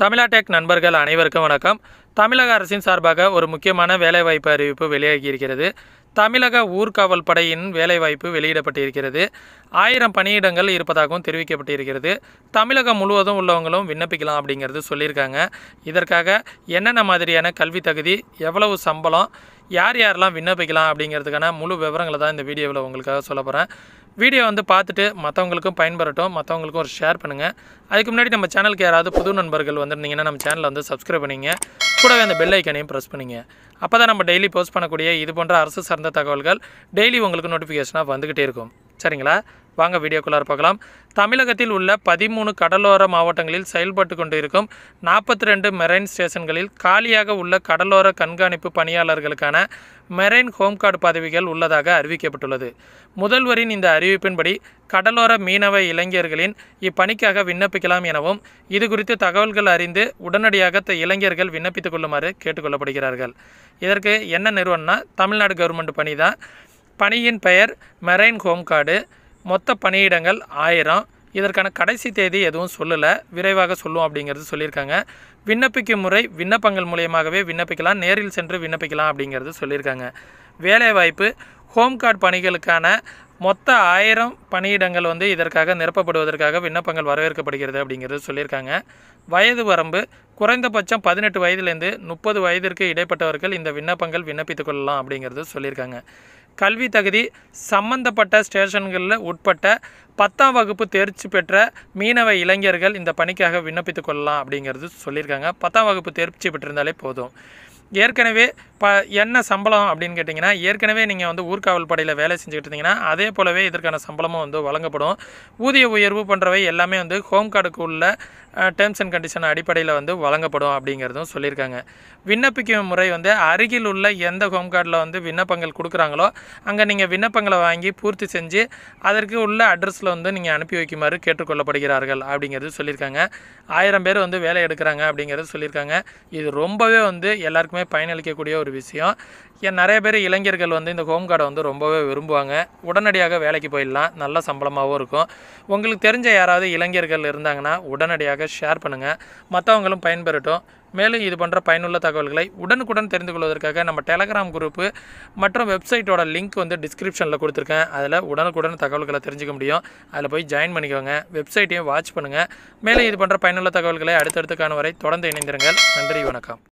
தமிழாடெக் நண்பர்கள் அனைவருக்கும் வணக்கம் தமிழக அரசின் சார்பாக ஒரு முக்கியமான வேலைவாய்ப்பு அறிவிப்பு வெளியாகியிருக்கிறது தமிழக ஊர்காவல் படையின் வேலைவாய்ப்பு வெளியிடப்பட்டிருக்கிறது ஆயிரம் பணியிடங்கள் இருப்பதாகவும் தெரிவிக்கப்பட்டிருக்கிறது தமிழகம் முழுவதும் உள்ளவங்களும் விண்ணப்பிக்கலாம் அப்படிங்கிறது சொல்லியிருக்காங்க இதற்காக என்னென்ன மாதிரியான கல்வி தகுதி எவ்வளவு சம்பளம் யார் யாரெல்லாம் விண்ணப்பிக்கலாம் அப்படிங்கிறதுக்கான முழு விவரங்களை தான் இந்த வீடியோவில் உங்களுக்காக சொல்ல போகிறேன் வீடியோ வந்து பார்த்துட்டு மற்றவங்களுக்கும் பயன்படட்டும் மற்றவங்களுக்கும் ஒரு ஷேர் பண்ணுங்கள் அதுக்கு முன்னாடி நம்ம சேனலுக்கு யாராவது புது நண்பர்கள் வந்துருந்தீங்கன்னா நம்ம சேனலை வந்து சப்ஸ்கிரைப் பண்ணிங்க கூடவே அந்த பெல் ஐக்கனையும் ப்ரெஸ் பண்ணிங்க அப்போ தான் நம்ம டெய்லி போஸ்ட் பண்ணக்கூடிய இது போன்ற அரசு சார்ந்த தகவல்கள் டெய்லி உங்களுக்கு நோட்டிஃபிகேஷனாக வந்துக்கிட்டே இருக்கும் சரிங்களா வாங்க வீடியோக்குள்ளார பார்க்கலாம் தமிழகத்தில் உள்ள பதிமூணு கடலோர மாவட்டங்களில் செயல்பட்டு கொண்டிருக்கும் நாற்பத்தி ரெண்டு மெரைன் ஸ்டேஷன்களில் காலியாக உள்ள கடலோர கண்காணிப்பு பணியாளர்களுக்கான மெரைன் ஹோம்கார்டு பதவிகள் உள்ளதாக அறிவிக்கப்பட்டுள்ளது முதல்வரின் இந்த அறிவிப்பின்படி கடலோர மீனவ இளைஞர்களின் இப்பணிக்காக விண்ணப்பிக்கலாம் எனவும் இது குறித்து தகவல்கள் அறிந்து உடனடியாக இளைஞர்கள் விண்ணப்பித்துக் கொள்ளுமாறு கேட்டுக்கொள்ளப்படுகிறார்கள் இதற்கு என்ன நிறுவனம்னா தமிழ்நாடு கவர்மெண்ட் பணி தான் பணியின் பெயர் மெரைன் ஹோம் கார்டு மொத்த பணியிடங்கள் ஆயிரம் இதற்கான கடைசி தேதி எதுவும் சொல்லலை விரைவாக சொல்லும் அப்படிங்கிறது சொல்லியிருக்காங்க விண்ணப்பிக்கும் முறை விண்ணப்பங்கள் மூலியமாகவே விண்ணப்பிக்கலாம் நேரில் சென்று விண்ணப்பிக்கலாம் அப்படிங்கிறது சொல்லியிருக்காங்க வேலைவாய்ப்பு ஹோம் கார்டு பணிகளுக்கான மொத்த ஆயிரம் பணியிடங்கள் வந்து இதற்காக நிரப்பப்படுவதற்காக விண்ணப்பங்கள் வரவேற்கப்படுகிறது அப்படிங்கிறது சொல்லியிருக்காங்க வயது வரம்பு குறைந்தபட்சம் பதினெட்டு வயதுலேருந்து முப்பது வயதிற்கு இடைப்பட்டவர்கள் இந்த விண்ணப்பங்கள் விண்ணப்பித்துக் கொள்ளலாம் அப்படிங்கிறது சொல்லியிருக்காங்க கல்வி தகுதி சம்பந்தப்பட்ட ஸ்டேஷன்களில் உட்பட்ட பத்தாம் வகுப்பு தேர்ச்சி பெற்ற மீனவ இளைஞர்கள் இந்த பணிக்காக விண்ணப்பித்துக் கொள்ளலாம் அப்படிங்கிறது சொல்லியிருக்காங்க பத்தாம் வகுப்பு தேர்ச்சி பெற்றிருந்தாலே போதும் ஏற்கனவே இப்போ என்ன சம்பளம் அப்படின்னு கேட்டிங்கன்னா ஏற்கனவே நீங்கள் வந்து ஊர்காவல் படையில் வேலை செஞ்சுக்கிட்டு இருந்தீங்கன்னா அதே போலவே இதற்கான சம்பளமும் வந்து வழங்கப்படும் ஊதிய உயர்வு போன்றவை எல்லாமே வந்து ஹோம் கார்டுக்கு உள்ள டேர்ம்ஸ் அண்ட் கண்டிஷன் அடிப்படையில் வந்து வழங்கப்படும் அப்படிங்கிறதும் சொல்லியிருக்காங்க விண்ணப்பிக்கும் முறை வந்து அருகில் உள்ள எந்த ஹோம் கார்டில் வந்து விண்ணப்பங்கள் கொடுக்குறாங்களோ அங்கே நீங்கள் விண்ணப்பங்களை வாங்கி பூர்த்தி செஞ்சு அதற்கு உள்ள அட்ரஸில் வந்து நீங்கள் அனுப்பி வைக்குமாறு கேட்டுக்கொள்ளப்படுகிறார்கள் அப்படிங்கிறது சொல்லியிருக்காங்க ஆயிரம் பேர் வந்து வேலை எடுக்கிறாங்க அப்படிங்கிறது சொல்லியிருக்காங்க இது ரொம்பவே வந்து எல்லாருக்குமே எல்லாருக்குமே பயனளிக்கக்கூடிய ஒரு விஷயம் ஏன் நிறைய பேர் இளைஞர்கள் வந்து இந்த ஹோம் கார்டை வந்து ரொம்பவே விரும்புவாங்க உடனடியாக வேலைக்கு போயிடலாம் நல்ல சம்பளமாகவும் இருக்கும் உங்களுக்கு தெரிஞ்ச யாராவது இளைஞர்கள் இருந்தாங்கன்னா உடனடியாக ஷேர் பண்ணுங்கள் மற்றவங்களும் பயன்பெறட்டும் மேலும் இது போன்ற பயனுள்ள தகவல்களை உடனுக்குடன் தெரிந்து கொள்வதற்காக நம்ம டெலகிராம் குரூப்பு மற்றும் வெப்சைட்டோட லிங்க் வந்து டிஸ்கிரிப்ஷனில் கொடுத்துருக்கேன் அதில் உடனுக்குடன் தகவல்களை தெரிஞ்சுக்க முடியும் அதில் போய் ஜாயின் பண்ணிக்கோங்க வெப்சைட்டையும் வாட்ச் பண்ணுங்கள் மேலும் இது போன்ற பயனுள்ள தகவல்களை அடுத்தடுத்து காணும் வரை தொடர்ந்து இணைந்திருங்கள் நன்றி வணக்கம்